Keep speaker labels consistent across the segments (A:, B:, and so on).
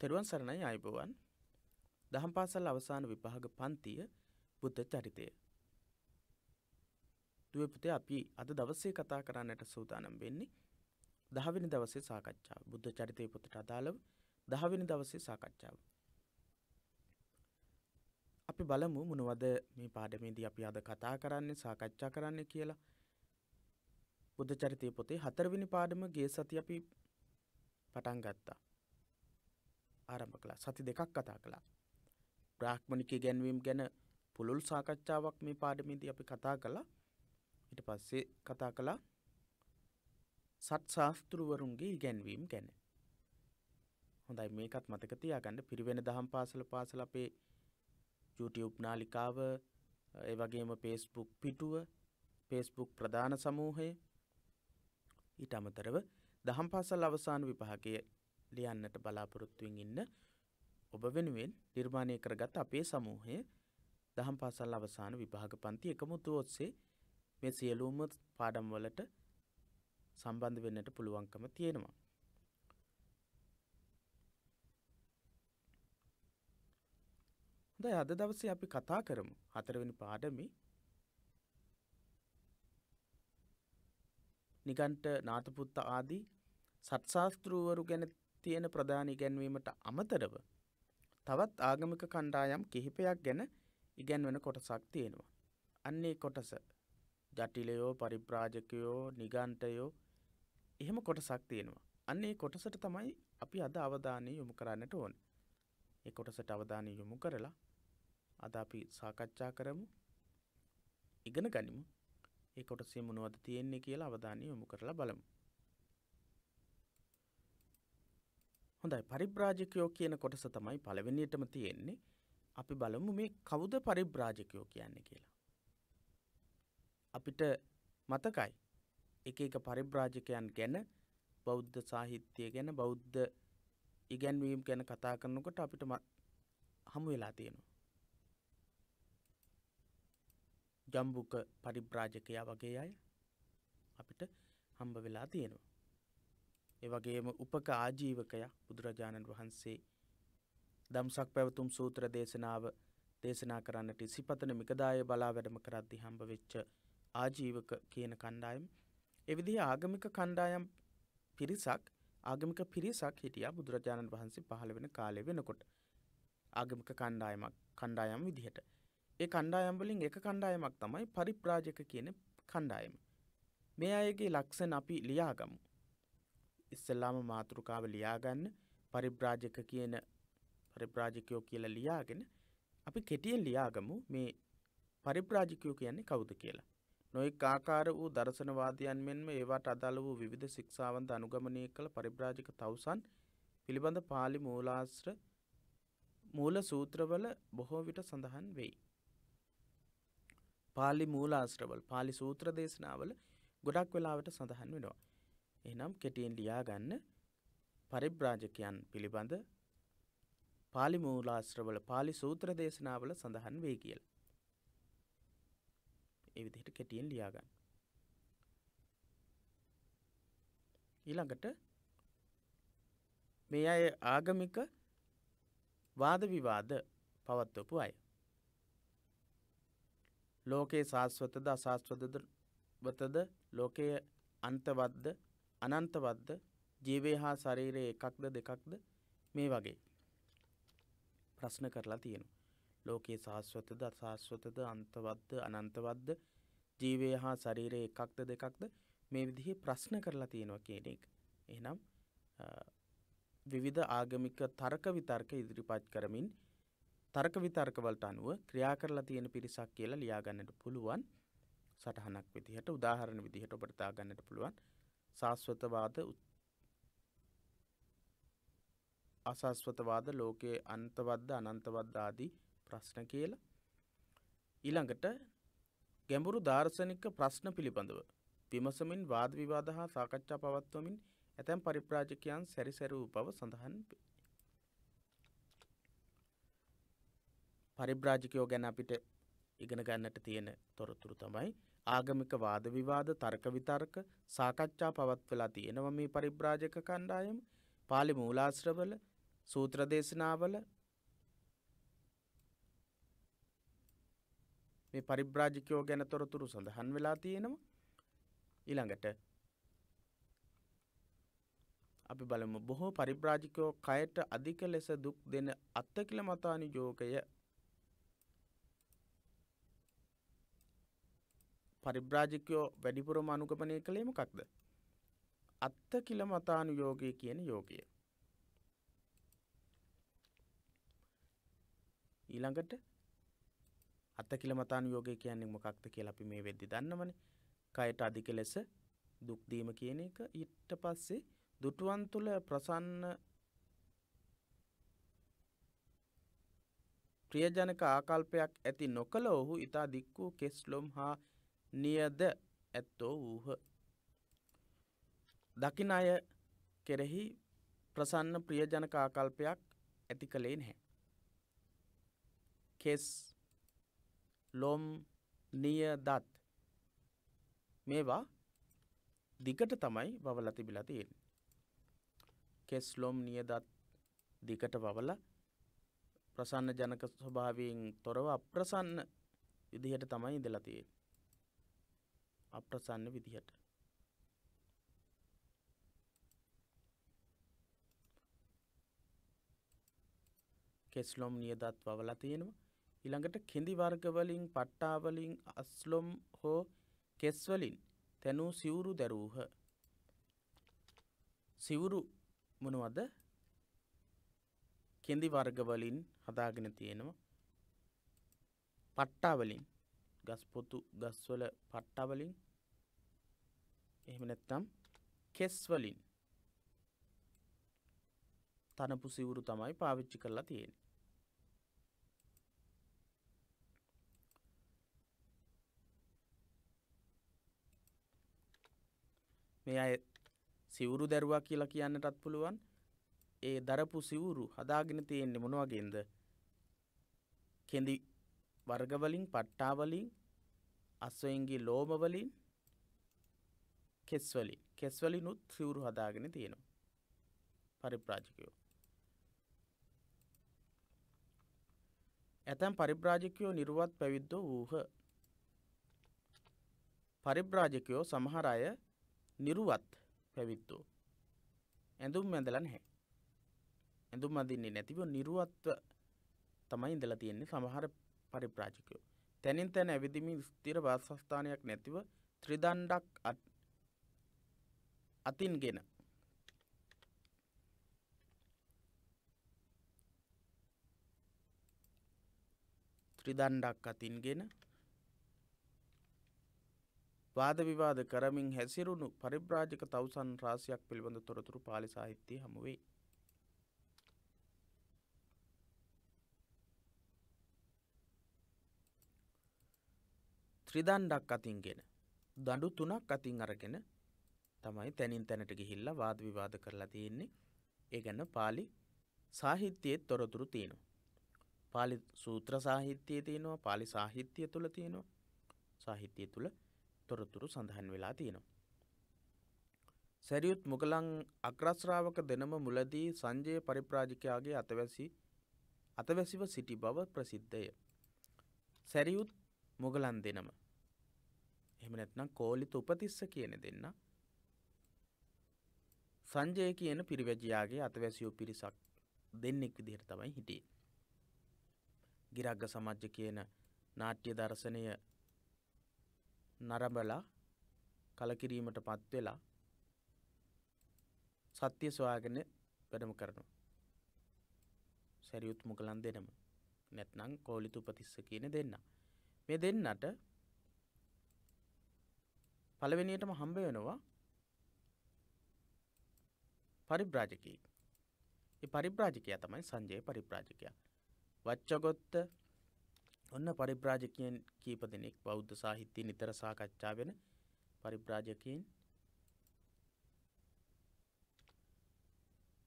A: තෙරුවන් සරණයි අයිබෝවන් දහම් පාසල් අවසාන විභාග පන්තිය බුද්ධ චරිතය. දුවපුතේ අපි අද දවසේ කතා කරන්නට සූදානම් වෙන්නේ දහවිනි දවසේ සාකච්ඡාව බුද්ධ චරිතය පොතට අදාළව දහවිනි දවසේ සාකච්ඡාව. අපි බලමු මොනවද මේ පාඩමේදී අපි අද කතා කරන්නේ සාකච්ඡා කරන්නේ කියලා. බුද්ධ චරිතය පොතේ හතරවෙනි පාඩම ගිය සති අපි පටන් ගත්තා. ආරම්භ කළා. සති දෙකක් කතා කළා. බ්‍රාහ්මණික ඉගැන්වීම් ගැන පුළුල් සාකච්ඡාවක් මේ පාඩමේදී අපි කතා කළා. ඊට පස්සේ කතා කළා සත් ශාස්තෘවරුන්ගේ ඉගැන්වීම් ගැන. හොඳයි මේකත් මතක තියාගන්න පිරිවෙන දහම් පාසල පාසල අපේ YouTube නාලිකාව ඒ වගේම Facebook පිටුව Facebook ප්‍රධාන සමූහය ඊට අමතරව දහම් පාසල් අවසාන විභාගයේ ලියන්නට බලාපොරොත්තුවෙන් ඉන්න ඔබ වෙනුවෙන් නිර්මාණය කරගත් අපේ සමූහය දහම් පාසල් අවසාන විභාග පන්ති එකමුතු ඔස්සේ මේ සියලූම පාඩම් වලට සම්බන්ධ වෙන්නට පුළුවන්කම තියෙනවා. හොඳයි අද දවසේ අපි කතා කරමු හතරවෙනි පාඩමි නිගන්ට නාතපුත්ත ආදී සත්ශාස්තෘවරු ගැන තියෙන ප්‍රධාන ඉගැන්වීමට අමතරව තවත් ආගමික කණ්ඩායම් කිහිපයක් ගැන ඉගැන්වෙන කොටසක් තියෙනවා. අන්නේ කොටස ජටිලයෝ පරිප්‍රාජකයෝ නිගන්ටයෝ එහෙම කොටසක් තියෙනවා. අන්නේ කොටසට තමයි අපි අද අවධානය යොමු කරන්නට ඕන. ඒ කොටසට අවධානය යොමු කරලා අද අපි සාකච්ඡා කරමු ඉගෙන ගනිමු ඒ කොටසේ මොනවද තියෙන්නේ කියලා අවධානය යොමු කරලා බලමු. හොඳයි පරිබ්‍රාජකයෝ කියන කොටස තමයි පළවෙනියටම තියෙන්නේ අපි බලමු මේ කවුද පරිබ්‍රාජකයෝ කියන්නේ කියලා. අපිට මතකයි එක එක පරිබ්‍රාජකයන් ගැන බෞද්ධ සාහිත්‍යය ගැන බෞද්ධ ඉගැන්වීම් ගැන කතා කරනකොට අපිට හමු වෙලා තියෙනවා. ජම්බුක පරිබ්‍රාජකයා වගේ අය අපිට හම්බ වෙලා තියෙනවා. එවගේම උපක ආජීවකයක් බුදුරජාණන් වහන්සේ දම්සක් පැවතුම් සූත්‍ර දේශනාව දේශනා කරන්නට සිපතන මිකදාය බලා වැඩම කරද්දි හම්බ වෙච්ච ආජීවක කියන කණ්ඩායම් එවිදිහ ආගමික කණ්ඩායම් පිරිසක් ආගමික පිරිසක් හිටිය බුදුරජාණන් වහන්සේ පහළ වෙන කාලය වෙනකොට ආගමික කණ්ඩායමක් කණ්ඩායම් විදිහට ඒ කණ්ඩායම්වලින් එක කණ්ඩායමක් තමයි පරිප්‍රාජක කියන කණ්ඩායම මේ අයගේ ලක්ෂණ අපි ලියාගමු ඉස්සල්ලාම මාතෘකාව ලියාගන්න පරිබ්‍රාජක කියන පරිබ්‍රාජකයෝ කියලා ලියාගෙන අපි කෙටියෙන් ලියාගමු මේ පරිබ්‍රාජිකයෝ කියන්නේ කවුද කියලා. නොයෙක් ආකාර වූ දර්ශනවාදයන් මෙන්ම ඒවට අදාළ වූ විවිධ ශික්ෂාවන්ද අනුගමනය කළ පරිබ්‍රාජික තවුසන් පිළිබඳ පාලි මූලාශ්‍ර මූල සූත්‍රවල බොහෝ විට සඳහන් වෙයි. පාලි මූලාශ්‍රවල පාලි සූත්‍ර දේශනාවල ගොඩක් වෙලාවට සඳහන් වෙනවා. එනම් කෙටියෙන් ලියාගන්න පරිබ්‍රාජකයන් පිළිබඳ පාලි මූලාශ්‍රවල පාලි සූත්‍ර දේශනාවල සඳහන් වේ කියල. ඒ විදිහට කෙටියෙන් ලියාගන්න. ඊළඟට මේ අය ආගමික වාද විවාද පවත්වපු අය. ලෝකයේ ශාස්වතද අශාස්වතද ලෝකයේ අන්තවද්ද අනන්තවත්ද ජීවය හා ශරීරය එකක්ද දෙකක්ද මේ වගේ ප්‍රශ්න කරලා තියෙනු. ලෝකයේ සහස්වතද අසහස්වතද අන්තවත්ද අනන්තවත්ද ජීවය හා ශරීරය එකක්ද දෙකක්ද මේ විදිහේ ප්‍රශ්න කරලා තියෙනවා කියන එක. එහෙනම් විවිධ ආගමික තර්ක විතර්ක ඉදිරිපත් කරමින් තර්ක විතර්කවලට අනුව ක්‍රියා කරලා තියෙන පිරිසක් කියලා ලියාගන්නට පුළුවන් සටහනක් විදිහට උදාහරණ විදිහට ඔබට දාගන්නට පුළුවන් ශාස්වතවාද අශාස්වතවාද ලෝකයේ අන්තවද්ද අනන්තවද්ද ආදී ප්‍රශ්න කියලා. ඊළඟට ගැඹුරු දාර්ශනික ප්‍රශ්න පිළිබඳව විමසමින් වාද විවාද හා සාකච්ඡා පවත්වමින් ඇතැම් පරිප්‍රාජකයන් සැරිසැරූ බව සඳහන් පරිබ්‍රාජිකයෝ ගැන අපිට ඉගෙන ගන්නට තියෙන තොරතුරු තමයි ආගමික වාද විවාද තර්ක විතර්ක සාකච්ඡා පවත්වලා තියෙනවා මේ පරිබ්‍රාජක කණ්ඩායම පාලි මූලාශ්‍රවල සූත්‍ර දේශනාවල මේ පරිබ්‍රාජිකයෝ ගැන තොරතුරු සඳහන් වෙලා තියෙනවා ඊළඟට අපි බලමු බොහෝ පරිබ්‍රාජිකයෝ කයට අධික ලෙස දුක් දෙන අත්තකිල මතානි යෝගය පරිබ්‍රාජිකයෝ වැඩිපුරම අනුකපනය කළේම කක්ද. අත්ත කිල මතානු යෝගය කියන යෝගය. ඊළඟට අත කිල මතාන යෝගය කියන්නේ මොකක්ද කියලා අපි මේ වෙද්දි දන්නවනේ. කයට අධික ලෙස දුක් දීම කියන එක ඊට පස්සේ දුටුවන් තුළ ප්‍රසන්න ප්‍රියජනක ආකල්පයක් ඇති නොකළ ඔහු ඊතා දික්කූ කෙස්ලොම් හා නියද ඇත්තෝ වූහ. දකින අය කෙරෙහි ප්‍රසන්න ප්‍රියජනකාකල්පයක් ඇති කළේ නැහැ. කෙස් ලොම් නියදත් මේවා දිකට තමයි වවල තිබිලා තියෙන. කෙස් ලොම් නියදත් දිකට වවල ප්‍රසන්න ජනක ස්වභාවයෙන් තොරව අප්‍රසන්න විදිහට තමයි ඉඳලා තියෙන්නේ. අප්‍රසන්න විදිහට කෙස්ලොම් නියදත් වවලා තියෙනවා ඊළඟට කෙඳි වර්ගවලින් පට්ටාවලින් අස්ලොම් හෝ කෙස්වලින් තැනූ සිවුරු දැරූහ. සිවුරු මොනවද කෙඳි වර්ගවලින් හදාගෙන තියෙනවා. පට්ටාවලින් ගස්පොතු ගස්වල පට්ටාවලින් එහෙම නැත්තම් කෙස් වලින් තනපු සිවුරු තමයි පාවිච්චි කරලා තියෙන. මේ අය සිවුරු දැරුවා කියලා කියන්නටත් පුළුවන් ඒ දරපු සිවුරු හදාගෙන තියෙන්නේ මොන වගේන්ද කෙඳි වර්ගවලින් පට්ටාවලින් අස්වයින්ගේ ලෝමවලින් කෙස්වලින් කෙස්වලිනුත් සිවුරු හදාගෙන තියෙනවා පරිප්‍රාජිකයෝ ඇතැම් පරිප්‍රාජිකයෝ නිර්ුවත් පැවිද්දෝ වූහ පරිප්‍රාජකයෝ සමහර අය නිරුවත් පැවිද්දෝ ඇඳුම් ඇඳල නැහැ ඇඳුම් අඳන්නේ නැතිව නිරුවත්ව තමයි ඉඳලා තියෙන්නේ සමහර පරිප්‍රාජකයෝ තැනින් තැන ඇවිදිමින් ස්තිර වාසස්ථානයක් නැතිව ත්‍රිදණ්ඩක් අත් අතින් ගෙන ත්‍රිදණ්ඩක් අතින් ගෙන වාද විවාද කරමින් හැසිරුණු පරිබ්‍රාජික තවුසන් රාසියක් පිළිබඳ තොරතුරු පාලි සාහිත්‍යය හමුවේ. ත්‍රිදණ්ඩක් අතින් ගෙන දඩු තුනක් අතින් අරගෙන තමයි තැනින් තැනට ගිහිල්ල වාද විවාද කරලා තියෙන්නේ ඒ ගැන පාලි සාහිත්‍යයේත් තොරතුරු තියෙනවා. පාලි සූත්‍ර සාහිත්‍යය තියෙනවා පාලි සාහිත්‍යය තුළ තියෙනවා සාහිත්‍යය තුළ තොරතුරු සඳහන් වෙලා තියෙනවා. සැරියුත් මුගලං අග්‍රශ්‍රාවක දෙනම මුලදී සංජය පරිප්‍රාජිකයාගේ අතවැසි අතවැසිව සිටි බව ප්‍රසිද්ධය. සැරියුත් මුගලන් දෙනම එහමනැත්නම් කෝලිත උපතිස්ස කියන දෙන්න සංජය කියන පිරිවැජයාගේ අතවැසියෝ පිරිසක් දෙන්නෙක් විදිහට තමයි හිටියේ. ගිරක්ග සමජ්ජ කියන නාට්‍ය දර්ශනය නරබලා කලකිරීමට පත්වෙලා සත්‍යය සොයාගෙන වැඩම කරනු. සැරියුත් මුකලන් දෙනම නැත්නං කෝලිතු උපතිස්ස කියන දෙන්න. මේ දෙන්නට පළවෙනියටම හම්බ වෙනවා පරිබ්‍රාජකී. ඒ පරිබ්‍රාජකයා තමයි සංජය පරිබ්‍රාජකයා. වච්චගොත්ත ඔන්න පරිබ්‍රාජකයන් කීප දෙනෙක් බෞද්ධ සාහිත්‍ය නිතර සාකච්ඡා වෙන පරිබ්‍රාජකයන්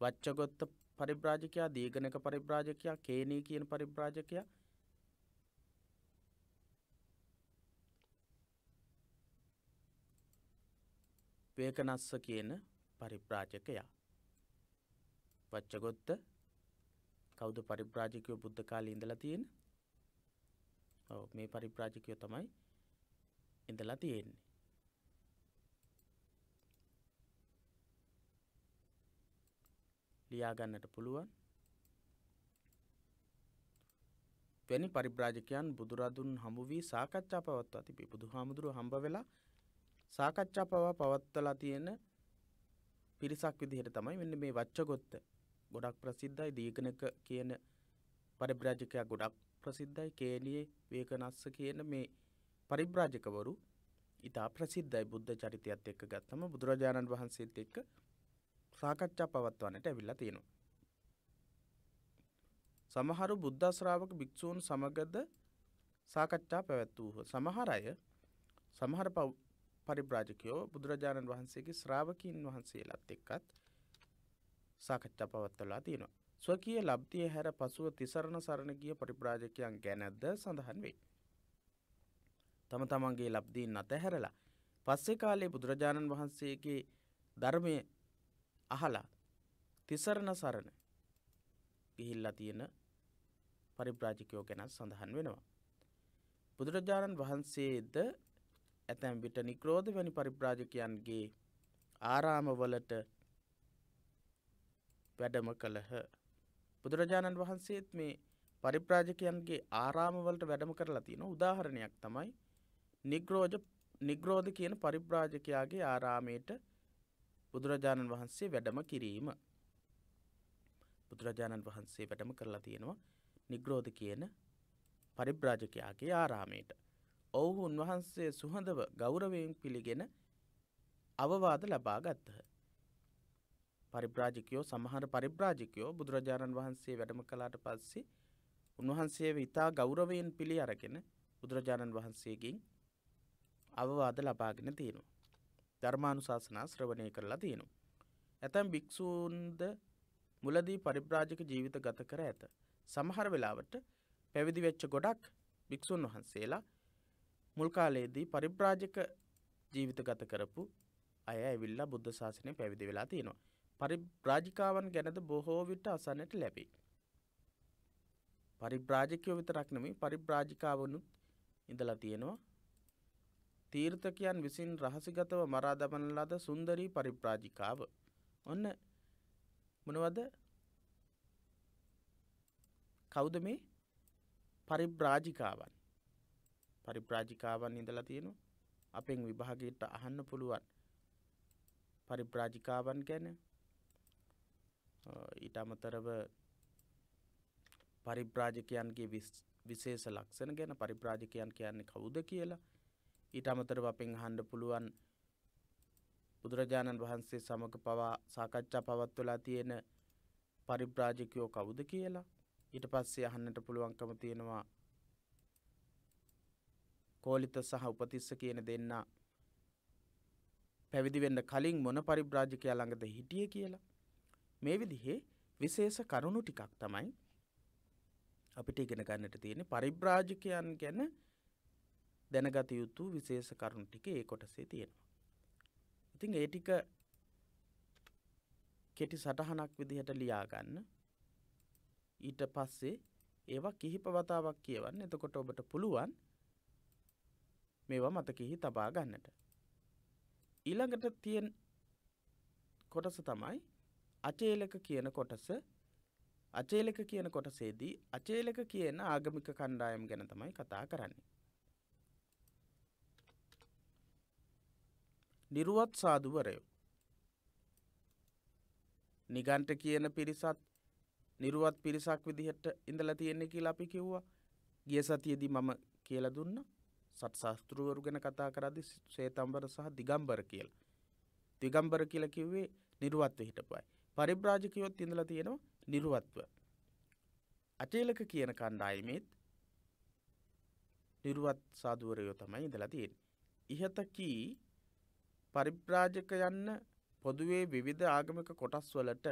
A: වච්චගොත්ත පරිබ්‍රාජකයා දීගනක පරිබ්‍රාජකයා කේනී කියන පරිබ්‍රාජකයා වේකනස්ස කියන පරිබ්‍රාජකයා වච්චගොත්ත කවුද පරිප්‍රාජිකයෝ බුද්ධ කාලේ ඉඳලා තියෙන? ඔව් මේ පරිප්‍රාජිකයෝ තමයි ඉඳලා තියෙන්නේ. ලියා ගන්නට පුළුවන්. වැනි පරිබ්‍රාජකයන් බුදුරදුන් හමු වී සාකච්ඡා පවත්වා තිබේ. බුදුහාමුදුරුව හම්බ වෙලා සාකච්ඡා පවා පවත්වලා තියෙන පිරිසක් විදිහට තමයි මෙන්න මේ වච්චගොත්ත ගොඩක් ප්‍රසිද්ධයි දීගනක කියන පරිබ්‍රාජකයා ගොඩක් ප්‍රසිද්ධයි කේලියේ වේකනස්ස කියන මේ පරිබ්‍රාජකවරු ඉතා ප්‍රසිද්ධයි බුද්ධ චරිතයත් එක්ක ගත්තම බුදුරජාණන් වහන්සේත් එක්ක සාකච්ඡා පවත්වන්නට ඇවිල්ලා තියෙනවා. සමහරු බුද්ධශ්‍රාවක භික්‍ෂූන් සමගද සාකච්ඡා පැවැත්වූහ. සමහර අය සමහර පරිබ්‍රාජකයෝ බුදුරජාණන් වහන්සේගේ ශ්‍රාවකීන් වහන්සේලත් එක්කත් සාකච්ඡා පවත්වලා තියෙනවා. ස්වකීය ලබ්ධිය හැර පසුව තිසරණ සරණ ගිය පරිප්‍රාජකයන් ගැනද සඳහන් වේ. තම තමන්ගේ ලබ්දීන් අතහැරලා පස්සේ කාලේ බුදුරජාණන් වහන්සේගේ ධර්මය අහලා තිසරණ සරණ ගිහිල්ලා තියෙන පරිප්‍රාජිකයෝ ගැන සඳහන් වෙනවා. බුදුරජාණන් වහන්සේද ඇතැම් විට නික්‍රෝධ වැනි පරිප්‍රාජකයන්ගේ ආරාමවලට වැඩම කළහ. බුදුරජාණන් වහන්සේත් මේ පරිප්‍රාජකයන්ගේ ආරාමවලට වැඩම කරලා තියෙන උදාහරණයක් තමයි නිග්‍රෝජ නිග්‍රෝධ කියන පරිප්‍රාජකයාගේ ආරාමයට බුදුරජාණන් වහන්සේ වැඩම කිරීම. බුදුරජාණන් වහන්සේ වැඩම කරලා තියෙනවා නිග්‍රෝධ කියන පරිබ්‍රාජකයාගේ ආරාමයට. ඔවුහු උන්වහන්සේ සුහඳව ගෞරවයෙන් පිළිගෙන අවවාද ලබා ගත්තහ. පරිබ්‍රාජිකයෝ සමහර පරිබ්‍රාජිකයෝ බුදුරජාණන් වහන්සේ වැඩම කලාට පස්සේ උන්වහන්සේ ඉතා ගෞරවයෙන් පිළි අරගෙන බුදුරජාණන් වහන්සේගෙන් අවවාද ලබාගෙන තියෙනවා. ධර්මානු ශාසනා ශ්‍රවණය කරලා තියෙනවා. ඇතැම් භික්‍ෂූන්ද මුලදී පරිබ්‍රාජික ජීවිත ගත කර ඇත. සමහර වෙලාවට පැවිදි වෙච්ච ගොඩක් භික්‍ෂූන් වහන්සේලා මුල්කාලයේදී පරිබ්‍රාජක ජීවිත ගත කරපු අය ඇවිල්ලා බුද්ධ ශාසනය පැවිදි වෙලා තියෙනවා. පරිබ්‍රාජිකාවන් ගැනද බොහෝ විට අසන්නට ලැබේ. පරිබ්‍රාජකයෝ විතරක් නෙමෙයි පරිබ්‍රාජිකාවනුත් ඉඳලා තියෙනවා. තීර්ථකයන් විසින් රහසිගතව මරා දමන ලද සුන්දරී පරිබ්‍රාජිකාව. ඔන්න මොනවද? කවුද මේ පරිබ්‍රාජිකාවන්? පරිබ්‍රාජිකාවන් ඉඳලා තියෙනවා. අපෙන් විභාගයට අහන්න පුළුවන්. පරිබ්‍රාජිකාවන් ගැන ඊට අමතරව පරිප්‍රාජකයන්ගේ විශේෂ ලක්ෂණ ගැන පරිප්‍රාජකයන් කියන්නේ කවුද කියලා ඊට අමතරව අපෙන් අහන්න පුළුවන් බුදුරජාණන් වහන්සේ සමග පවා සාකච්ඡා පවත්වලා තියෙන පරිප්‍රාජකයෝ කවුද කියලා ඊට පස්සේ අහන්නට පුළුවන්කම තියෙනවා කෝලිත සහ උපතිස්ස කියන දෙන්න පැවිදි වෙන්න කලින් මොන පරිබ්‍රාජකයා ළඟද හිටියේ කියලා මේ විදිහේ විශේෂ කරුණු ටිකක් තමයි අපිට ඉගෙන ගන්නට තියෙන පරිබ්‍රාජිකයන් ගැන දැනගත යුතු විශේෂ කරුණු ටික ඒ කොටසේ තියෙනවා. ඉතින් ඒ ටික කෙටි සටහනක් විදිහට ලියාගන්න ඊට පස්සේ ඒවා කිහිප වතාවක් කියවන්න එතකොට ඔබට පුළුවන් මේවා මතකෙහි තබා ගන්නට. ඊළඟට තියෙන් කොටස තමයි අචේලක කියන කොටස අචේලක කියන කොටසේදී අචේලක කියන ආගමික කණ්ඩායම් ගැන තමයි කතා කරන්නේ. නිරුවත් සාධුවරයෝ. නිගන්ට කියන පිරිසත් නිරුවත් පිරිසක් විදිහට ඉඳලා තියෙන්නේ කියලා අපි කිව්වා. ගිය සතියේදී මම කියලා දුන්නා. සත් ශාස්ත්‍රවරු ගැන කතා කරද්දී සේතම්බර සහ දිගම්බර කියලා. දිගම්බර කියලා කිව්වේ නිරුවත්ව හිටපුවයි. පරිබ්‍රාජකයොත් ඉඳලා තියෙනවා නිර්වත්ව. අචේලක කියන කණ්ඩායමේත් නිර්වත් සාධුවරයෝ තමයි ඉඳලා තියෙන. ඉහත කී පරිබ්‍රාජක යන්න පොදුවේ විවිධ ආගමික කොටස් වලට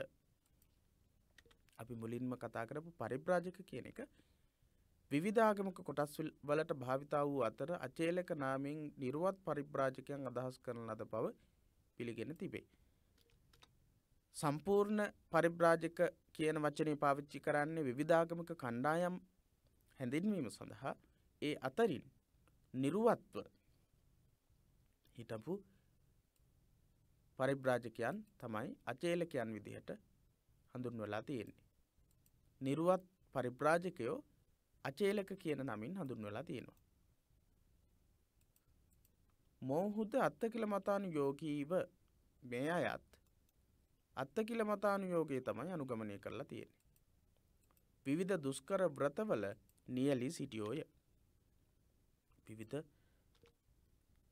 A: අපි මුලින්ම කතා කරපු පරිබ්‍රාජක කියන එක විවිධාගමක කොටස් වලට භාවිතා වූ අතර අචේලක නාමින් නිර්වත් පරිබ්‍රාජකයන් අදහස් කරන ලද බව පිළිගෙන තිබේ. සම්පූර්ණ පරිබ්‍රාජක කියන වචනය පාවිච්චි කරන්නේ විවිධාගමක කණ්ඩායම් හැඳින්වීම සඳහා ඒ අතරින් නිරුවත්ව හිටපු පරිබ්‍රාජකයන් තමයි අචේලකයන් විදිහට හඳුන්වලා තියෙන්නේ. නිරුවත් පරිබ්‍රාජකයෝ අචේලක කියන නමින් හඳුන්වලා තියෙනවා. මෝහුද අත්තකිල මතානු යෝකීව මේ අයත් අත්තකිල මතානුයෝගයේ තමයි අනුගමනය කරලා තියෙන්නේ. විවිධ දුස්කර බ්‍රතවල නියලි සිටියෝය. විවිධ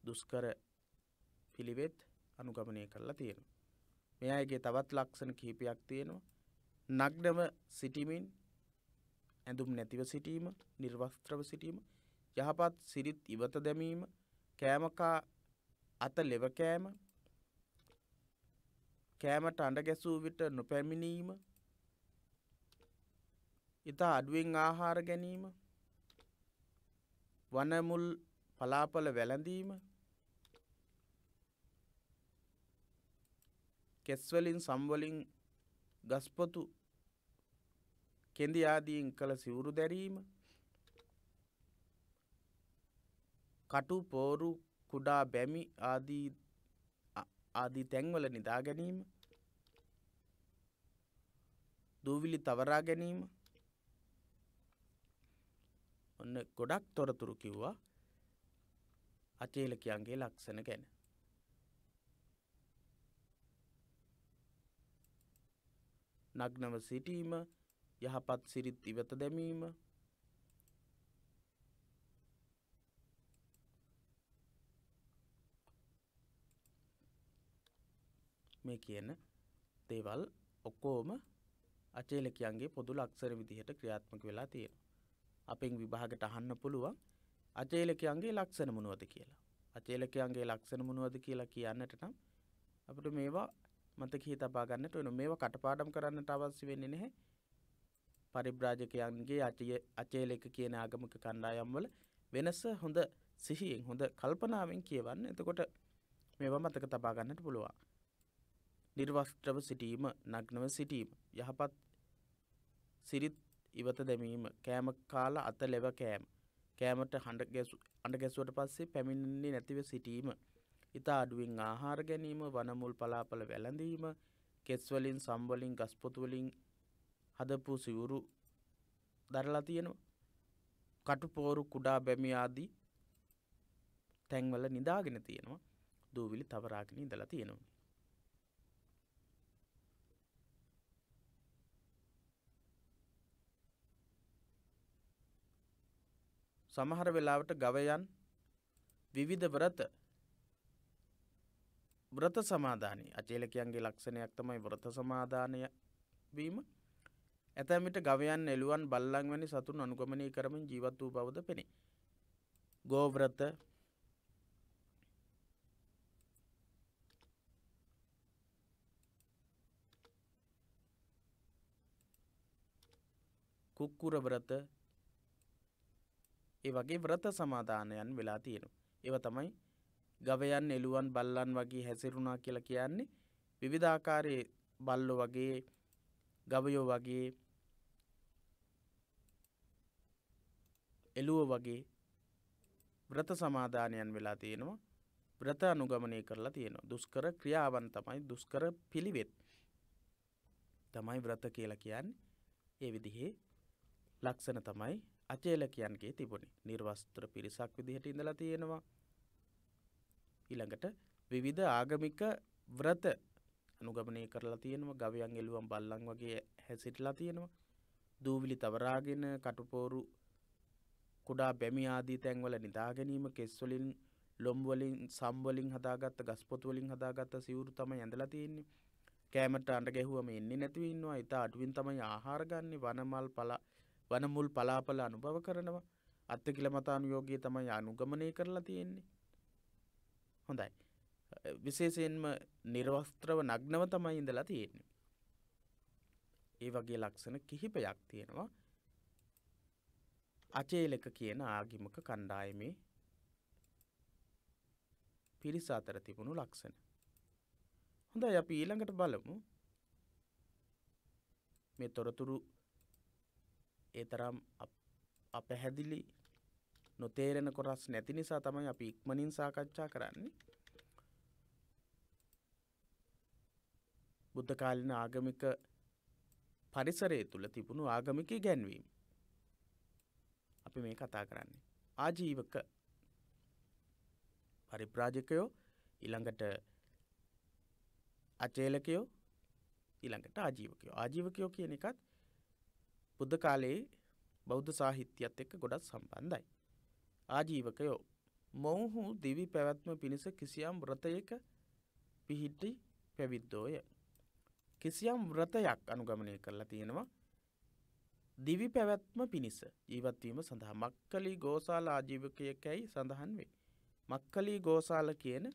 A: දුස්කර පිළිවෙත් අනුගමනය කරලා තියෙනවා. මෙ අයගේ තවත් ලක්ෂණ කීපයක් තියෙනවා. නග්නව සිටිමින් ඇඳුම් නැතිව සිටීම නිර්වස්ත්‍රව සිටීම යහපත් සිරිත් ඉවත දැමීම කෑමකා අත ලෙවකෑම කෑමට අඬ ගැසූ විට නොපැමිණීම ඉතා අඩුවෙන් ආහාර ගැනීම වනමුල් පලාපල වැළඳීම කෙස්වලින් සම්වලින් ගස්පොතු කෙඳි ආදීන් කළ සිවුරු දැරීම කටු පෝරු කුඩා බැමි ආදී ආදී තැන්වල නිදා ගැනීම දූවිලි තවරා ගැනීම ඔන්න ගොඩක් තොරතුරු කිව්වා අචේලකයන්ගේ ලක්ෂණ ගැන. නග්නව සිටීම යහපත් සිරිත් ඉවත දැමීම මේ කියන දේවල් ඔක්කෝම අචේලකයන්ගේ පොදු ලක්ෂර විදිහට ක්‍රියාත්මක වෙලා තියෙන. අපෙන් විභාගට අහන්න පුළුවන් අචේලකයන්ගේ ලක්ෂණ මොනුවද කියලා. අචේලකයන්ගේ ලක්ෂණ මොනුවද කියලා කියන්නට නම් අපට මේවා මතකහි තබා ගන්නට වෙන මේවා කටපාඩම් කරන්නට අවශ්‍ය වෙන්නේ නැහැ. පරිබ්‍රාජකයන්ගේ අචේලක කියන ආගමක කණ්ඩායම්වල වෙනස හොඳ සිහියෙන් හොඳ කල්පනාවෙන් කියවන්න එතකොට මේවා මතක තබා ගන්නට පුළුවන්. නිර්වස්ත්‍රව සිටීම නග්නව සිටීම යහපත් සිරිත් ඉවත දැමීම කෑම කාල අත ලෙව කෑම් කෑමට හඬ අඩ ගැසුවට පස්සේ පැමිණන්නේ නැතිව සිටීම ඉතා අඩුවෙන් ආහාර ගැනීම වනමුල් පලාපල වැළඳීම කෙස්වලින් සම්බලින් ගස්පොතුවලින් හදපු සිවුරු දරලා තියෙනවා කටුපෝරු කුඩා බැමියාදී තැන්වල නිදාගෙන තියෙනවා දූවිලි තවරාගෙන ඉඳලා තියෙනවා සමහර වෙලාවට ගවයන් විවිධ වරත ව්‍රත සමාධානය අචේලකයන්ගේ ලක්ෂණයක් තමයි ව්‍රත සමාධානය වීම ඇතැමිට ගවයන් එළුවන් බල්ලන් වැනි සතුන් අනුගමනය කරමින් ජීවත් වූ බවද පෙනේ. ගෝව්‍රත කුක්කුර ව්‍රත ඒ වගේ ව්‍රත සමාධානයන් වෙලා තියෙනු. ඒව තමයි ගවයන් එළුවන් බල්ලන් වගේ හැසිරුණා කියලා කියන්නේ විවිධාකාරයේ බල්ලො වගේ ගවයෝ වගේ එළුව වගේ ව්‍රත සමාධානයන් වෙලා තියෙනවා ව්‍රත අනුගමනය කරලා තියෙනවා දුස්කර ක්‍රියාවන් තමයි දුස්කර පිළිවෙත් තමයි ව්‍රත කියලා කියන්නේ ඒ විදිහේ ලක්ෂණ තමයි අචේලකයන්ගේ තිබුණි නිර්වස්ත්‍ර පිරිසක් විදිහට ඉඳලා තියෙනවා ඊළඟට විවිධ ආගමික ව්‍රත අනුගමනය කරලා තියෙනවා ගවයන් එළුවම් බල්ලන් වගේ හැසිටලා තියෙනවා දූවිලි තවරාගෙන කටුපෝරු කුඩා බැමි ආදී තැන්වල නිදා ගැනීම කෙස්වලින් ලොම්වලින් සම්වලින් හදාගත්ත ගස්පොතුවලින් හදාගත්ත සිවුරු තමයි ඇඳලා තියෙන්නේ කෑමට අඬ ගැහුවම එන්නේ නැතුව ඉන්නවා ඉතා අඩුවෙන් තමයි ආහාර ගන්නෙ වනමල් පලා වනමුල් පලාපල අනුභව කරනවා අත්තකිල මතානුයෝගී තමයි අනුගමනය කරලා තියෙන්නේ. හොඳයි. විශේෂයෙන්ම නිර්වස්ත්‍රව නග්නව තමයි ඉඳලා තියෙන්නේ. ඒ වගේ ලක්ෂණ කිහිපයක් තියෙනවා. අචේලක කියන ආගිමක කණ්ඩායමේ පිරිස අතර තිබුණු ලක්ෂණ. හොඳයි අපි ඊළඟට බලමු. මේ තොරතුරු ඒ තරම් අපැහැදිලි නොතේරෙන කොරස් නැති නිසා තමයි අපි ඉක්මනින් සාකච්ඡා කරන්නේ බුද්ධ කාලින ආගමික පරිසරය තුළ තිබුණු ආගමික ගැන්වීම් අපි මේ කතා කරන්නේ ආජීවක පරිප්‍රාජකයෝ ඊළඟට අචේලකයෝ ඊළඟට ආජීවකයෝ ආජීවකයෝ කියන එකත් බුද්ධ කාලයේ බෞද්ධ සාහිත්‍යයත් එක්ක ගොඩත් සම්බන්ධයි. ආජීවකයෝ මොවුහු දිවි පැවැත්ම පිණිස කිසියම් ව්‍රතයක පිහිටි පැවිද්දෝය. කිසියම් ව්‍රතයක් අනුගමනය කරලා තියෙනවා දිවි පැවැත්ම පිණිස ජීවත්වීම සඳහා මක්කලි ගෝසාල ආජීවකයකැයි සඳහන් වේ. මක්කලී ගෝසාල කියන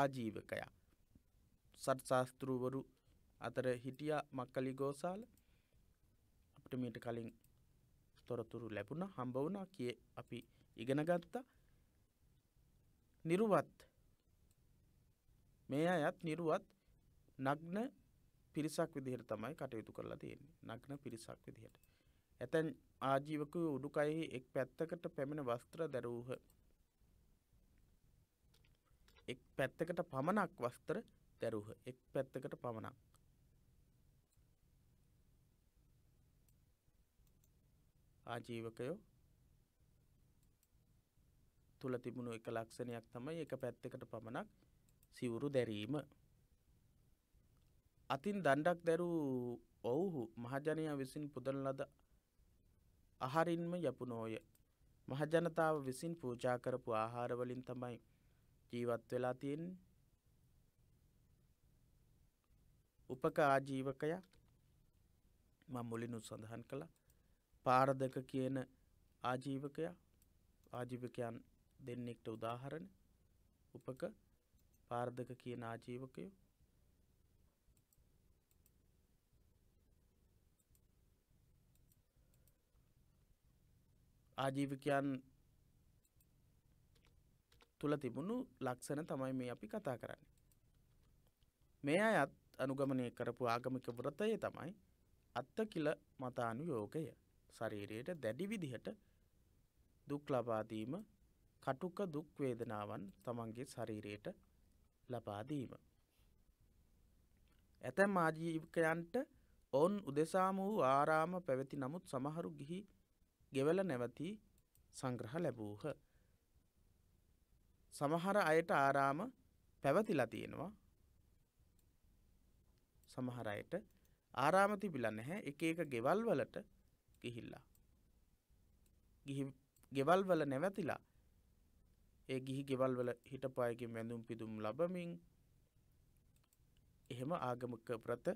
A: ආජීවකයා. සට්ශාස්තෘවරු අතර හිටිය මක්කලි ගෝසාල අපට මීට කලින් තොරතුරු ලැබුණ හම්බවුණ කිය අපි ඉගෙනගත්තා නිරුවත් මේ අයත් නිරුවත් නග්න පිරිසක් විදිහට තමයි කටයුතු කරලා තියෙන්නේ නග්න පිරිසක් විදිහට. ඇතැන් ආජීවකය උඩුකයෙහි එක් පැත්තකට පැමිණ වස්ත්‍ර දැරූහ. එක් පැත්තකට පමණක් වස්තර දැරුහ එක් පැත්තකට පමණක්. ආජීවකයෝ තුළ තිබුණු එක ලක්ෂණයක් තමයි එක පැත්තකට පමණක් සිවුරු දැරීම. අතින් දණ්ඩක් දැරූ ඔවුහු මහජනයා විසින් පුදන ලද අහරින්ම යපුනෝය. මහජනතාව විසින් පූජා කරපු ආහාරවලින් තමයි ජීවත් වෙලා තියෙන් උපක ආජීවකයක් මම් මුලිනුත් සඳහන් කළ පාරදක කියන ආජීවකයා ආජීවකයන් දෙන්නෙක්ට උදාහරණ උපක පාර්ධක කියන ආජීවකයෝ ආජීවිකයන් තුළ තිබුණු ලක්ෂණ තමයි මේ අපි කතා කරන්න. මේ අයත් අනුගමනය කරපු ආගමික වෘතය තමයි අත්ත කියල මතානු යෝගය. ශරීරයට දැඩි විදිහට දුක් ලබා දීම කටුක දුක් වේදනාවන් තමන්ගේ ශරීරයට ලබා දීම. ඇතැම් ආජීවකයන්ට ඔවුන් උදෙසාම වූ ආරාම පැවති නමුත් සමහරු ගිහි ගෙවල නැවති සංග්‍රහ ලැබූහ. සමහර අයට ආරාම පැවතිලා තියෙනවා සමහර අයට ආරාම තිබිලා නැහැ එක එක ගෙවල් වලට ගිහිල්ලා. ගිහි ගෙවල් වල නැවැතිලා ඒ ගිහි ගෙවල් වල හිටපායකින් වැඳුම් පිදුම් ලබමින් එහෙම ආගමක ප්‍රත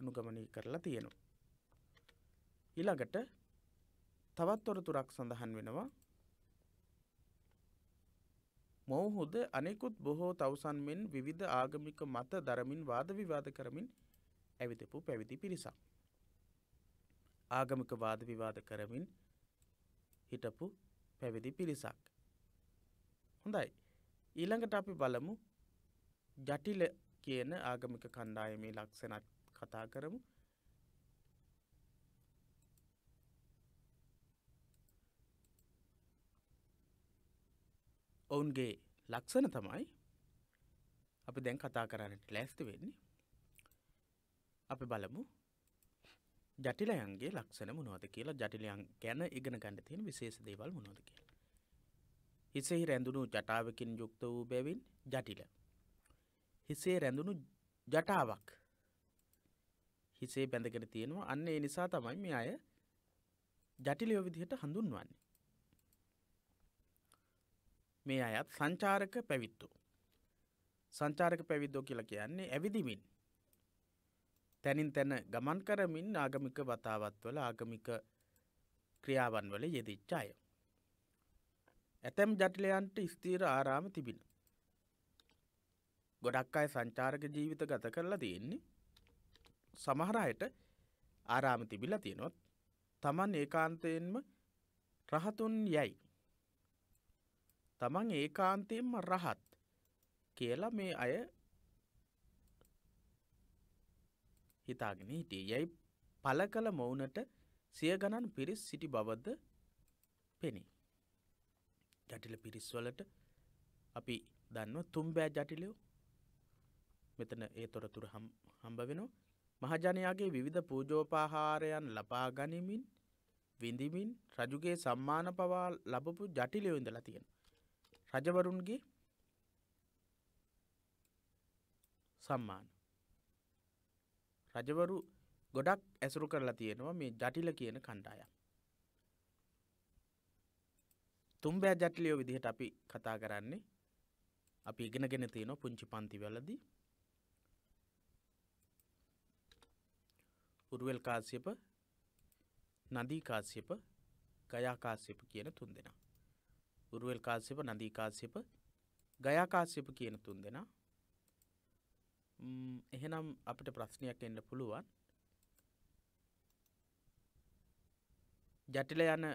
A: අනුගමනය කරලා තියෙනවා. ඊළඟට තවත්තොරතුරක් සඳහන් වෙනවා මොවුහුද අනෙකුත් බොහෝ තවසන් මෙන් විවිධ ආගමික මත දරමින් වාද විවාද කරමින් ඇවිතපු පැවිදි පිරිසක්. ආගමික වාද විවාද කරමින් හිටපු පැවිදි පිරිසක්. හොඳයි. ඊළඟට අපි බලමු ජටිල කියන ආගමික කණ්ඩායමේ ලක්ෂණත් කතා කරමු. ඔවුන්ගේ ලක්ෂණ තමයි අපි දැන් කතා කරන්නට ලැස්ති වෙන්නේ අපි බලමු ජටිලයන්ගේ ලක්ෂණ මොනවද කියලා ජටිලයන් ගැන ඉගෙන ගන්න තියෙන විශේෂ දේවල් මොනොද කියලා. හිසෙහි රැඳුණු ජටාවකින් යුක්ත වූ බැවින් ජටිල. හිසේ රැඳුණු ජටාවක් හිසේ බැඳගෙන තියෙනවා අන්න ඒ නිසා තමයි මේ අය ජටිලියෝ විදිහට හඳුන්වන්නේ. මේ අයත් සංචාරක පැවිත්තු. සංචාරක පැවිද්දෝ කියලා කියන්නේ ඇවිදිමින් තැනින් තැන ගමන් කරමින් ආගමික වතාවත්වල ආගමික ක්‍රියාවන් වල යෙදිච්ච අය. ඇතැම් ජටිලයන්ට ස්තීර ආරාම තිබිෙන. ගොඩක් අය සංචාරක ජීවිත ගත කරලා තියෙන්නේ සමහරයට ආරාම තිබිලා තියෙනොත් තමන් ඒකාන්තයෙන්ම රහතුන් යැයි. තමන් ඒකාන්තයෙන්ම රහත් කියලා මේ අය හිතාගෙන හිටියේ. යැයි පළ කළ මොවුනට සිය ගණන් පිරිස් සිටි බවද පෙනේ. ජටිල පිරිස්වලට අපි දන්ව තුම්බෑ ජටිලයෝ මෙතන ඒ තොරතුර හම්බ වෙනවා. මහජනයාගේ විවිධ පූජෝපාහාරයන් ලබා ගනිමින් විඳමින් රජුගේ සම්මාන පවා ලබපු ජටිලයෝ ඉඳලා තියෙන. රජවරුන්ගේ සම්මාන රජවරු ගොඩක් ඇසුරු කරලා තියෙනවා මේ ජටිල කියන කණ්ඩායම්. තුම්බෑ ජටිලියෝ විදිහට අපි කතා කරන්නේ අපි ඉගෙනගෙන තියෙන පුංචි පන්ති වලදී උරුවල් කාශ්‍යප නදී කාශ්‍යප ගයා කාශ්‍යප කියන තුන් දෙනා. උරුවල් කාශ්‍යප නදී කාශ්‍යප ගයා කාශ්‍යප කියන තුන් දෙනා එහෙනම් අපිට ප්‍රශ්නයක් එන්න පුළුවන් ජටිල යන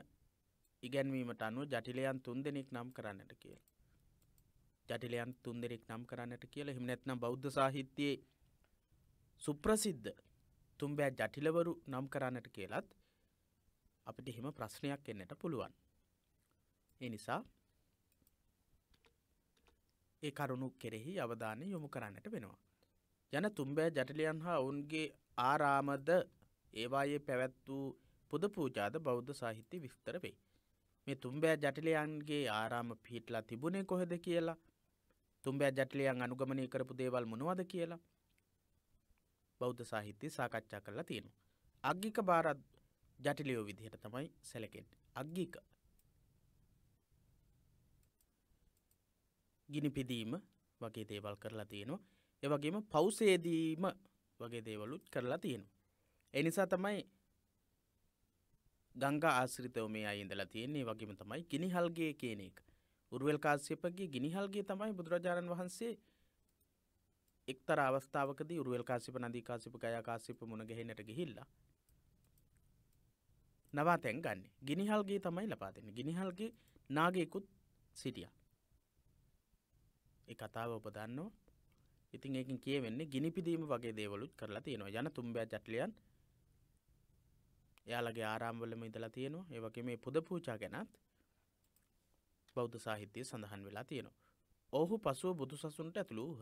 A: ඉගැන්වීමට අනුව ජටිලයන් තුන් දෙනෙක් නම් කරන්නට කියල ජටිලයන් තුන් දෙෙක් නම් කරන්නට කියල හිමනැත්නම් බෞද්ධ සාහිත්‍යයේ සුප්‍රසිද්ධ තුම්බෑ ජටිලවරු නම් කරන්නට කියලත් අපිට එහෙම ප්‍රශ්නයක් එන්නට පුළුවන් ඒ නිසා ඒ කරුණු කෙරෙහි අවධානය යොමු කරන්නට වෙනවා යන තුම්බෑ ජටලියන් හා ඔවුන්ගේ ආරාමද ඒවායේ පැවැත් වූ පුද පූජාද බෞද්ධ සාහිත්‍ය විස්තර වෙයි. මේ තුම්බෑ ජටලයන්ගේ ආරාම පිහිටලා තිබුණේ කොහෙද කියලා තුම්බෑ ජටලයන් අනුගමනය කරපු දේවල් මොනවද කියලා බෞද්ධ සාහිත්‍ය සාකච්ඡා කරලා තියෙනවා. අග්ගික භාරත් ජටිලියෝ විදිහට තමයි සැලකෙන්ට අග්ගික ගිනිපිදීම වගේ දේවල් කරලා තියෙනවා එවගේම පවුසේදීම වගේ දේවලුත් කරලා තියෙනවා. එනිසා තමයි ගංගා ආශ්‍රිතව මේ අයිඉඳලා තියෙන්නේ වගේම තමයි ගිනිහල්ගේ කියන එක. උරුවල් කාසිපගේ ගිනිහල්ගේ තමයි බුදුරජාණන් වහන්සේ එක්තර අවස්ථාවකද උරුවල් කාසිප නදී කාසිප ගයා කාසිප මුණගැහෙනට ගිහිල්ලා නවා තැන් ගන්න ගිනිහල්ගේ තමයි ලපා දෙන්න ගිනිහල්ගේ නාගයකුත් සිටිය. ඒ කතාව ඔපදන්නවා ඉතින් ඒකින් කියවෙන්නේ ගිනිපිදීම වගේ දේවලුත් කරලා තියෙනවා යන තුම්බෑ ජටලියන් එයාලගේ ආරාම්වලම ඉඳලා තියෙනවා ඒ වගේ මේ පුද පූජා ගැනත් බෞද්ධ සාහිත්‍යය සඳහන් වෙලා තියෙනවා. ඔහු පසුව බුදු සසුන්ට ඇතුළූහ.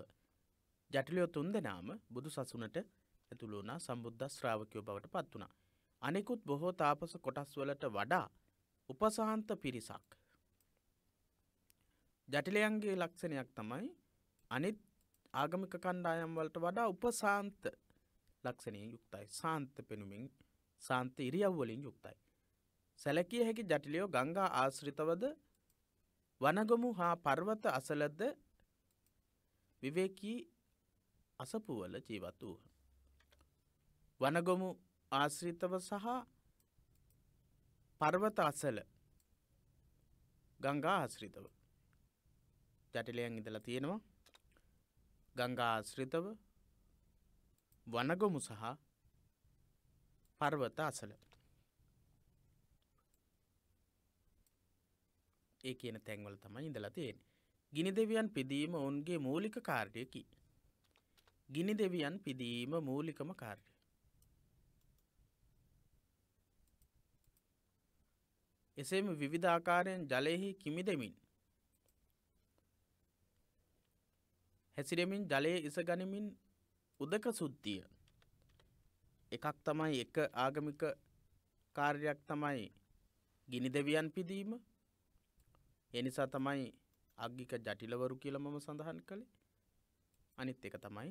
A: ජටිලියෝ තුන් දෙනාම බුදු සසුනට ඇතුළුණා සම්බුද්ධ ශ්‍රාවකයෝ බවට පත් වුණා. අනෙකුත් බොහෝ තාපස කොටස් වලට වඩා උපසහන්ත පිරිසක්. ජටිලයන්ගේ ලක්ෂණයක් තමයි අනිත් ආගමික කණ්ඩායම් වලට වඩා උපසාන්ත ලක්ෂණයෙන් යුක්තයි සාන්ත පෙනුමින් සාන්ත ඉරියව්වලින් යුක්තයි. සැලකිය හැකි ජටිලියෝ ගංගා ආශ්‍රිතවද වනගමු හා පර්වත අසලද විවේකී අසපුවල ජීවත් වූහ. වනගොමු ආශ්‍රිතව සහ පර්වත අසල ගංගා ආශ්‍රිතව ජටිලයන් ඉඳලා තියෙනවා ගංගාශ්‍රිතව වනගොමු සහ පර්වත අසල ඒ කියන තැන්වල තමයි ඉඳලා තියෙන. ගිනි දෙවියන් පිදීම ඔවුන්ගේ මූලික කාර්යයකි. ගිනි දෙවියන් පිදීම මූලිකම කාර්ය. එසේම විවිධාකාරයෙන් ජලයෙහි කිමි දෙමින් හැසිරෙමින් ජලයේ ඉස ගනිමින් උදක සුද්ධිය එකක් තමයි එක ආගමික කාර්යයක් තමයි ගිනි දෙවියන් පිදීම එනිසා තමයි අග්ගික ජටිලවරු කියලා මම සඳහන් කළේ අනිත් එක තමයි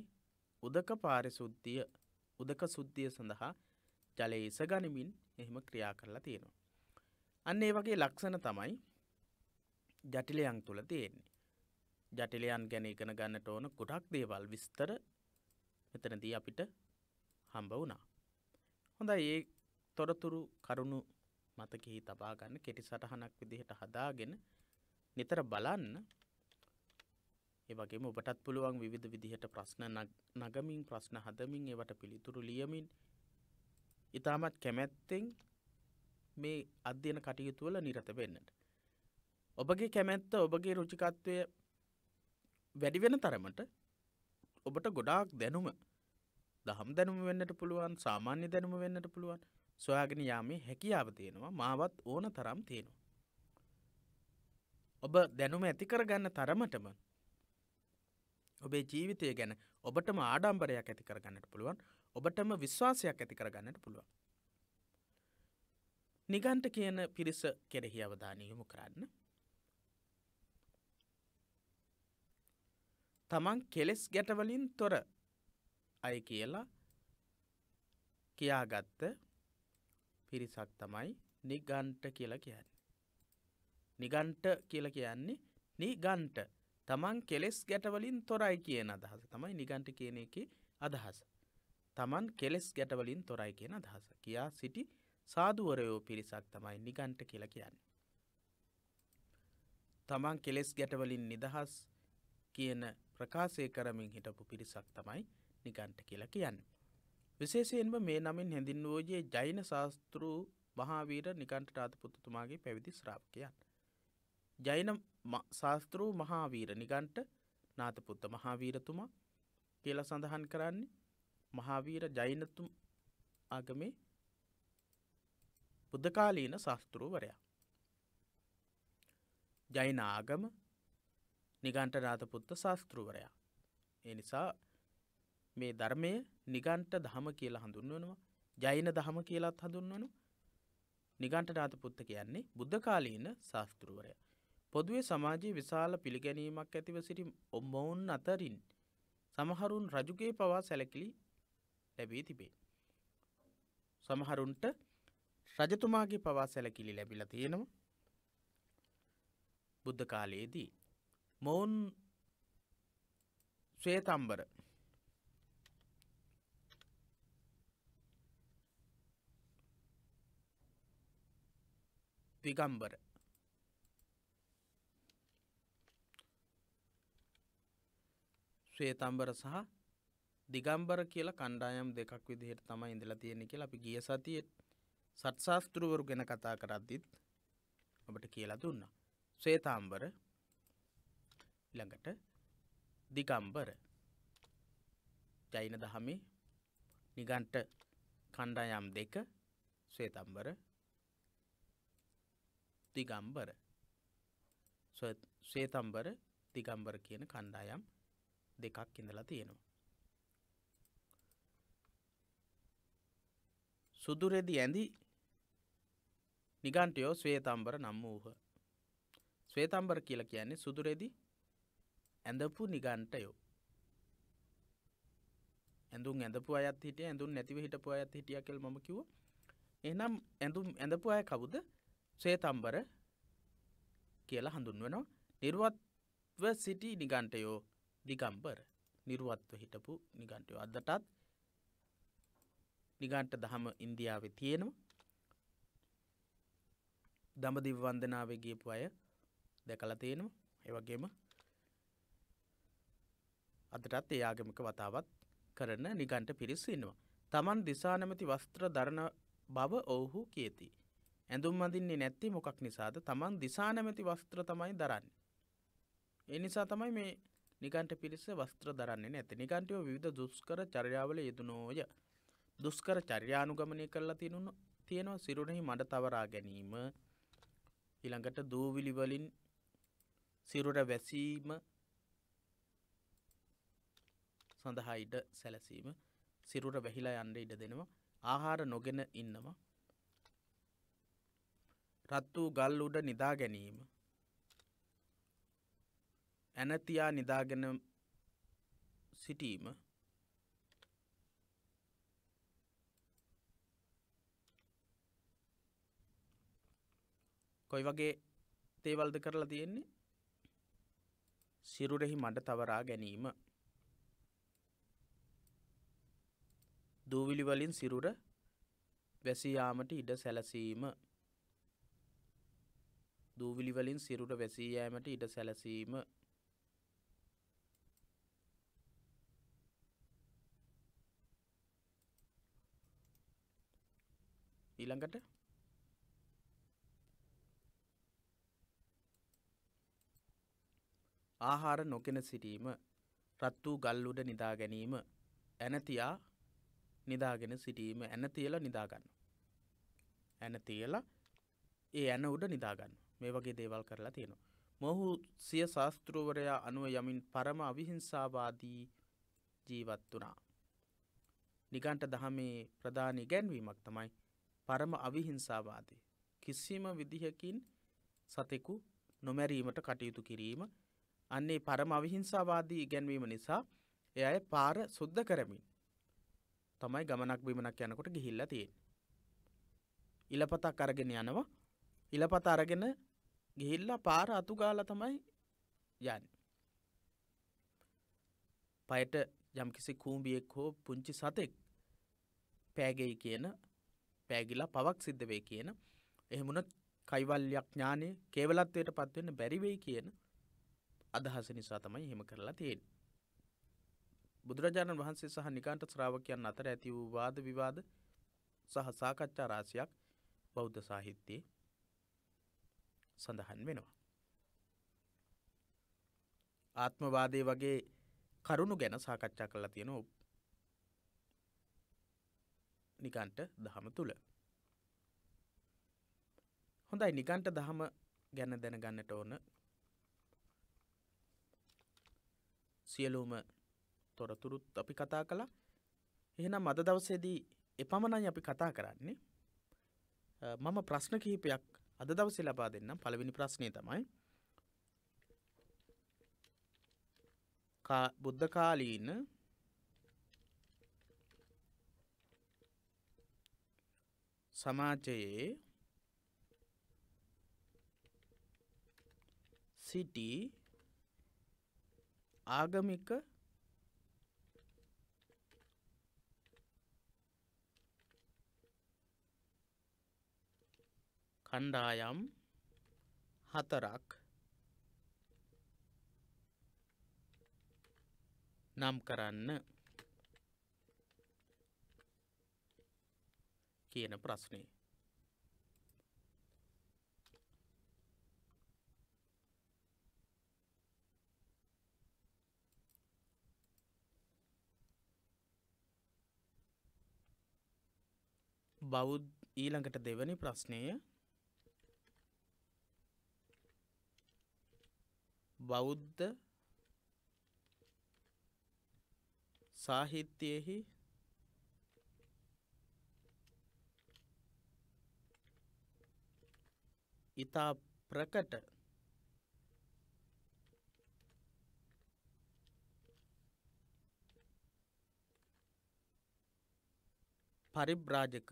A: උදක පාරිශුද්ධිය උදක සුද්ධිය සඳහා ජලය ඉස ගනිමින් එහෙම ක්‍රියා කරලා තියෙනවා අන්න ඒ වගේ ලක්ෂණ තමයි ජටිලයන් තුළ තියෙන්නේ ජටිලයන් ගැන ඉගෙන ගන්නට ඕන ගොඩක් දේවල් විස්තර මෙතනදී අපිට හම්බ වුණා. හොඳයි ඒ තොරතුරු කරුණු මතකෙහි තබා ගන්න කෙටි සටහනක් විදිහට හදාගෙන නිතර බලන්න ඒ වගේම ඔබටත් පුළුවන් විවිධ විදිහට ප්‍රශ්න නගමින් ප්‍රශ්න හදමින් ඒවට පිළිතුරු ලියමින් ඉතාමත් කැමැත්තෙන් මේ අධ්‍යයන කටයුතු වල නිරත වෙන්නට. ඔබගේ කැමැත්ත ඔබගේ රුචිකත්වය වැඩි වෙන තරමට ඔබට ගොඩාක් දැනුම දහම් දැනුම වෙන්නට පුළුවන් සාමාන්‍ය දැනුම වෙන්නට පුළුවන් සොයාගෙන යාමේ හැකියාව තියෙනවා මාවත් ඕන තරම් තියෙනවා. ඔබ දැනුම ඇතිකර ගන්න තරමටම ඔබේ ජීවිතය ගැන ඔබටම ආඩම්බරයක් ඇති කරගන්නට පුළුවන් ඔබටම විශ්වාසයක් ඇති කරගන්නට පුළුවන්. නිගන්ට කියන පිරිස කෙරෙහි අවධානය යොමු කරන්න තමන් කෙලෙස් ගැටවලින් තොර අය කියලා කියාගත්ත පිරිසක් තමයි නිගන්ට කියලා කියන්න. නිගන්ට කියල කියන්නේ නිගන්ට තමන් කෙලෙස් ගැටවලින් තොරයි කියන අදහස තමයි නිගන්ට කියන එක අදහස. තමන් කෙලෙස් ගැටවලින් තොරයි කියන අදහස කියා සිටි සාධුවරයෝ පිරිසක් තමයි නිගන්ට කියලා කියන්න. තමන් කෙලෙස් ගැටවලින් නිදහස් කියන ප්‍රකාශය කරමින් හිටපු පිරිසක් තමයි නිගන්ට කියලා කියන්න. විශේෂයෙන්ම මේ නමින් හැඳින් වූජයේ ජෛන ශාස්තෘ මහාවීර නිකන්ට රාතපුතුතුමාගේ පැවිදි ශ්‍රාවකයන්. ජෛන ශාස්තෘූ මහාවීර නිගන්ට නාතපුත්ත මහාවීරතුමා කියල සඳහන් කරන්නේ මහාවීර ජෛනතුම් ආගමේ බුද්ධකාලීන ශාස්තෘූවරයා. ජෛන ආගම නිගන්ට රාතපුත්ත ශාස්තෘවරයා. ඒ නිසා මේ ධර්මය නිගන්ට දහම කියලා හඳුන්වනවා ජෛන දහම කියලත් හඳුන්වනු නිගන්ට රාතපුත්ත කියන්නේ බුද්ධ කාලීන ශාස්තෘවරය. පොදුවේ සමාජයේ විශාල පිළිගැනීමක් ඇතිව සිටි ඔම්මවුන් අතරින් සමහරුන් රජුගේ පවා සැලකිලි ලැබී තිබේ. සමහරුන්ට රජතුමාගේ පවා සැලකිලි ලැබිල තියෙනවා බුද්ධ කාලයේදී මොවුන් ස්වේතම්බර පිගම්බර ස්වේතම්බර සහ දිගම්බර කියලා කණ්ඩායම් දෙකක් විදිහට තමයි ඉඳලා තියෙන්නේ කියලා අපි ගිය සතියේ සත්ශාස්ත්‍රවරු ගැන කතා කරද්දිත් අපිට කියලා දුන්නා. ස්වේතාම්බර ළඟට දිගම්බර ජෛන දහමේ නිගන්ට කණ්ඩායම් දෙක ස්වේතම්බර දිගම්බර ස්වේතම්බර දිගම්බර කියන කණ්ඩායම් දෙකක් ඉඳලා තියෙනවා. සුදුරෙදි ඇඳි නිගන්ටයෝ ස්වේතම්බර නම් වූහ. ස්වේතම්බර කියල කියන්නේ සුදුරෙදි ඇඳපු නිගන්ටයෝ ඇඳුම් ඇඳපු අයත් හිටිය ඇඳුම් නැතිව හිටපු අයත් හිටිය කෙල් මම කිව එනම් ඇඳුම් ඇඳපු අය කවුද සේතම්බර කියලා හඳුන්වනවා නිර්වත්ව සිටි නිගන්ටයෝ දිගම්බර නිර්වත්ව හිටපු නිගන්ටයෝ අදටත් නිගන්ට දහම ඉන්දියාවේ තියෙනවා දඹදිව වන්දනාවේ ගියපු අය දැකලා තියෙනවා ඒවගේම අදටත් ඒ ආගමික වතාවත් කරන නිගන්ට පිරිස් ඉන්නවා. තමන් දිසානමැති වස්ත්‍ර දරණ බව ඔවුහු කියති. ඇඳුම් අඳින්නේ නැත්ති මොකක් නිසාද තමන් දිසානමැති වස්ත්‍ර තමයි දරන්න. එනිසා තමයි මේ නිගන්ට පිරිස වස්ත්‍ර දරන්නේ නැති නිගන්ටයෝ විධ දුස්කර චර්යාවල යෙදනෝය. දුස්කර චර්යානුගමනය කරලා තිනුණු තියෙනවා සිරුණෙහි මඩ තවරා ගැනීම ඊළඟට දූවිලිවලින් සිරුර වැසීම සඳහා ඉඩ සැලසීම සිරුර වැහිලා යන්න ඉඩ දෙනවා ආහාර නොගෙන ඉන්නවා රත් වූ ගල් උඩ නිදා ගැනීම ඇනතියා නිදාගෙන සිටීම කොයි වගේ තේවල්ද කරලා තියෙන්නේ සිරුරෙහි මඩ තවරා ගැනීම දූවිලි වලින් සිරුර වැසියාමට ඉඩ සැලසීම දූවිලි වලින් සිරුර වැසී යාමට ඉඩ සැලසීම ඊළඟට ආහාර නොකෙන සිටීම රත් වූ ගල් උඩ නිදා ගැනීම ඇනතියා නිදාගෙන සිටීම ඇන තියලා නිදාගන්න. ඇන තියලා ඒ ඇන උඩ නිදාගන්න මේ වගේ දේවල් කරලා තියෙනවා. මොහු සිය ශාස්තෘවරයා අනුව යමින් පරම අවිහිංසාවාදී ජීවත් වනා. නිගන්ට දහමේ ප්‍රධාන ගැන්වීමක් තමයි පරම අවිහිංසාවාදී. කිසිම විදිහකින් සතෙකු නොමැරීමට කටයුතු කිරීම අන්නේ පරම අවිහිංසාවාදී ඉගැන්වීම නිසා එය පාර සුද්ධ කරමින් තමයි ගමනක් බිමනක් යනකොට ගිහිල්ල තියෙන්. ඉලපතක් අරගෙන යනවා ඉලපත අරගෙන ගිහිල්ලා පාර අතුගාල තමයි යන්න. පයට යම්කිසි කූම්බියෙක් හෝ පුංචි සතෙක් පෑගෙයි කියන පෑගිලා පවක් සිද්ධ වේ කියන එහෙමුණ කයිවල්යක් ඥානය කේවලත්වයට පත්වන්න බැරිවෙයි කියන අදහස නිසා තමයි හෙම කරලා තියෙන්. බුදුරජාණන් වහන්සේ සහ නිකාන්ට ශ්‍රාවකයන් අතර ඇති වූ වාද විවාද සහ සාකච්ඡා රාශියක් බෞද්ධ සාහිත්‍යයේ සඳහන් වෙනවා. ආත්මවාදය වගේ කරුණු ගැන සාකච්ඡා කරලා තියෙන නිකන්ට දහම තුළ. හොඳයි නිකන්ට දහම ගැන දැනගන්නට ඕන සියලූම තොරතුරුත් අපි කතා කළ එහෙනම් අද දවසේදී එපමණයි අපි කතා කරන්නේ මම ප්‍රශ්න කිහිපයක් අද දවසෙ ලබා දෙන්නම් පළවෙනි ප්‍රශ්නය තමයි බුද්ධකාලීන සමාජයේ සිටි ආගමික කණ්ඩායම් හතරක් නම් කරන්න කියන ප්‍රශ්නේ බෞද් ඊළඟට දෙවනි ප්‍රශ්නය බෞද්ධ සාහිත්‍යයෙහි ඉතා ප්‍රකට පරිබ්‍රාජක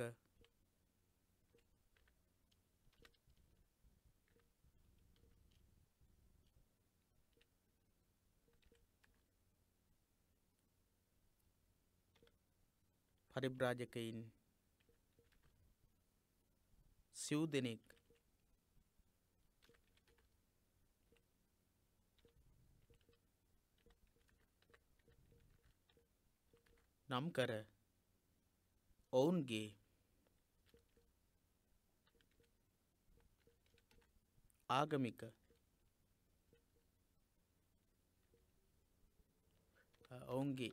A: පරිබ්‍රාජකයින් සිව් දෙනෙක් නම් කර ඔවුන්ගේ ආගමික ඔවුන්ගේ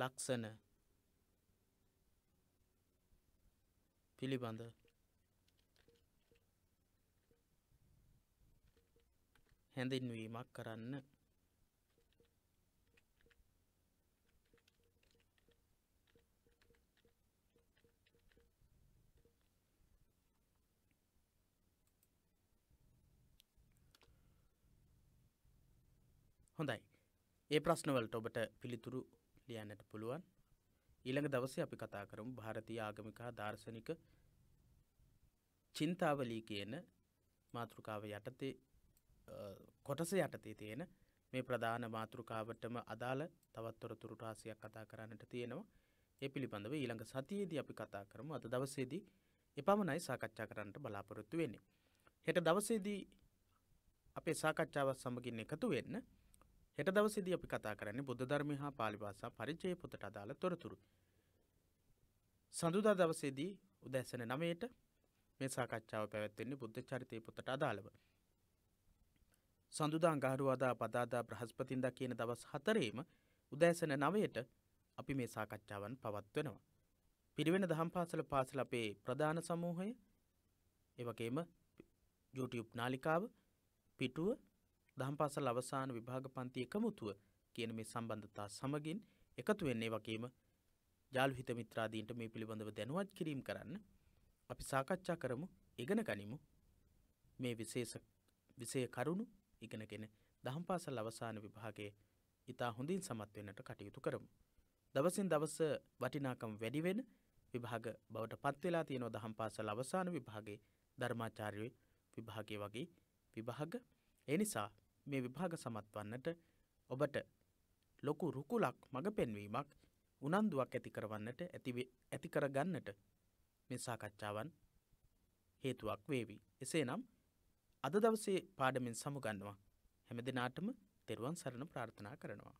A: ලක්ෂණ පිළිබඳ හැඳින්වීමක් කරන්න හොඳයි ඒ ප්‍රශ්නවලට ඔබට පිළිතුරු ලියන්නට පුළුවන් ඊළඟ දවසේ අපි කතා කරමු ಭಾರತೀಯ ආගමික හා දාර්ශනික චින්තාවලී කියන මාතෘකාව යටතේ කොටස යටතේ තියෙන මේ ප්‍රධාන මාතෘකාවටම අදාළ තවත්තොරතුරු රාසියක් කතා කරන්නට තියෙනවා ඒ පිළිබඳව ඊළඟ සතියේදී අපි කතා කරමු අද දවසේදී එපමණයි සාකච්ඡා කරන්නට බලාපොරොත්තු වෙන්නේ. හෙට දවසේදී අපේ සාකච්ඡාවත් සමගින් එකතු වෙන්න හෙට දවසිදි අපි කතා කරන්නේ බුද්ධ ධර්මය හා පාලිවාසා පරිචය පොතට අදාළ තොරතුරු. සඳුදා දවසේදී උදැසන නමයට මේ සාකච්ඡාව පැවැත්වෙන්නේ බුද්ධ චරිතය පොතට අදාළව. සඳුදා අඟහරුවාදා පදාදා ප්‍රහස්පතින්ද කියන දවස් හතරේම උදෑසන නවයට අපි මේ සාකච්ඡාවන් පවත්වෙනවා. පිරිවෙන දහම් පාසල පාසල අපේ ප්‍රධාන සමූහය එවගේම YouTube නාලිකාව පිටුව දහම් පාසල් අවසාන විභාග පන්ති එකමුතුව කියන මේ සම්බන්ධතා සමගින් එකතු වෙන්නේ වගේම ජාලු හිත මිත්‍රාදීන්ට මේ පිළිබඳව දැනුවත් කිරීම් කරන්න අපි සාකච්ඡා කරමු ඉගෙන ගනිමු මේ විශේෂ විෂය කරුණු ඉගෙනගෙන දහම් පාසල් අවසාන විභාගයේ ඉතා හොඳින් සමත් වෙන්නට කටයුතු කරමු. දවසින් දවස වටිනාකම් වැඩි වෙන විභාග බවට පත් වෙලා තියෙනවා දහම් පාසල් අවසාන විභාගයේ ධර්මාචාර්ය විභාගය වගේ විභාග ඒ නිසා මේ විභාග සමත් වන්නට ඔබට ලොකු රුකුලක් මඟ පෙන්වීමක් උනන්දුවක් ඇති කරවන්නට ඇති කරගන්නට මේ සාකච්ඡාවන් හේතුවක් වේවි. එසේ නම් අද දවසේ පාඩමින් සමුගන්නවා හැම දෙනාටම තෙරුවන් සරණ ප්‍රාර්ථනා කරනවා.